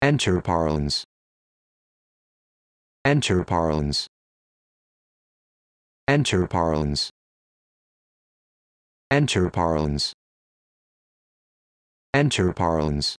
Enter parlance. Enter parlance. Enter parlance. Enter parlance. Enter parlance.